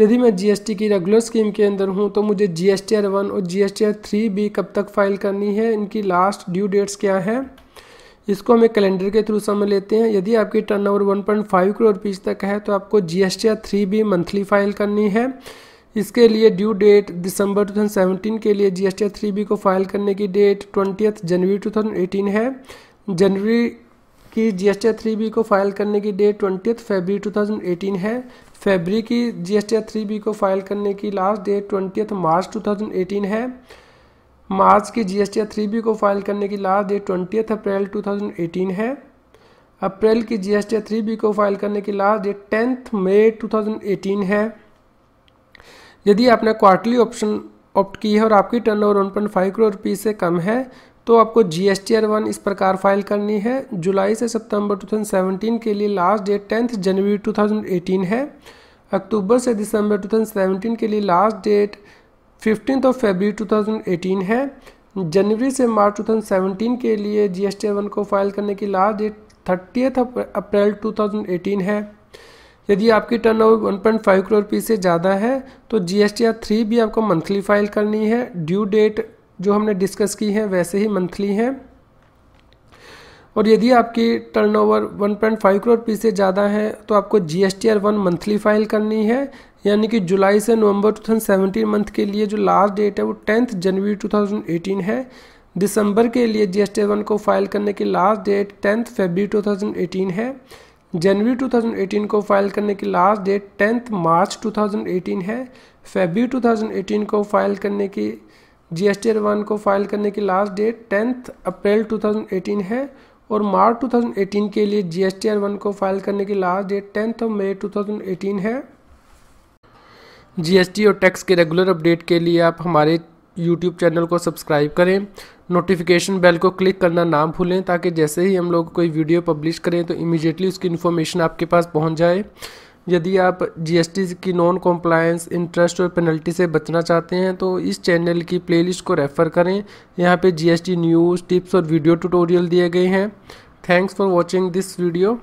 यदि मैं जीएसटी की रेगुलर स्कीम के अंदर हूँ तो मुझे G S T R one और G S T R three भी कब तक फाइल करनी है इनकी लास्ट ड्यू डेट्स क्या है इसको हमें कैलेंडर के थ्रू समझ लेते हैं यदि आपकी turn over one point five crore rupees तक है तो आपको G S T R three भी मंथली फाइल करनी है इसके लिए ड्यू डेट दिसंबर 2017 के लिए G S T R three B को फाइल करने की डेट ट्वेंटियथ जनवरी 2018 है जनवरी कि जी एस थ्री बी को फाइल करने की डेट ट्वेंटी फेबरी 2018 है फेबरी की जी एस थ्री बी को फाइल करने की लास्ट डेट ट्वेंटी मार्च 2018 है मार्च की जी एस थ्री बी को फाइल करने की लास्ट डेट ट्वेंटी अप्रैल 2018 है अप्रैल की जी एस थ्री बी को फाइल करने की लास्ट डेट टेंथ मई 2018 है यदि आपने क्वार्टरली ऑप्शन ऑप्ट की है और आपकी turn over one point five crore rupees से कम है तो आपको G S T R one इस प्रकार फाइल करनी है जुलाई से सितंबर 2017 के लिए लास्ट डेट टेंथ जनवरी 2018 है अक्टूबर से दिसंबर 2017 के लिए last date fifteen of February 2018 है जनवरी से मार्च 2017 के लिए G S T R one को फाइल करने की लास्ट डेट थर्टीथ अप्रैल 2018 है यदि आपकी turn over one point five crore rupees से ज़्यादा है तो G S T R three भी आपको मंथली फाइल करनी है ड्यू डेट जो हमने डिस्कस की हैं वैसे ही मंथली हैं और यदि आपकी टर्नओवर 1.5 करोड़ पी से ज़्यादा है तो आपको G S T R one monthly file करनी है यानी कि जुलाई से नवंबर 2017 मंथ के लिए जो लास्ट डेट है वो टेंथ जनवरी 2018 है दिसंबर के लिए G S T R one को फाइल करने की लास्ट डेट टेंथ फेबरी 2018 है जनवरी 2018 को फाइल करने की लास्ट डेट टेंथ मार्च 2018 है फेबरी 2018 को फाइल करने की जीएसटी वन को फाइल करने की लास्ट डेट टेंथ अप्रैल 2018 है और मार्च 2018 के लिए जी जीएसटी वन को फाइल करने की last date tenth of May 2018 है जी और टैक्स के रेगुलर अपडेट के लिए आप हमारे यूट्यूब चैनल को सब्सक्राइब करें नोटिफिकेशन बेल को क्लिक करना ना भूलें ताकि जैसे ही हम लोग कोई वीडियो पब्लिश करें तो इमीडिएटली उसकी इन्फॉर्मेशन आपके पास पहुंच जाए यदि आप जीएसटी की नॉन कॉम्प्लायंस इंटरेस्ट और पेनल्टी से बचना चाहते हैं तो इस चैनल की प्लेलिस्ट को रेफ़र करें यहाँ पे जीएसटी न्यूज़ टिप्स और वीडियो ट्यूटोरियल दिए गए हैं thanks for watching this video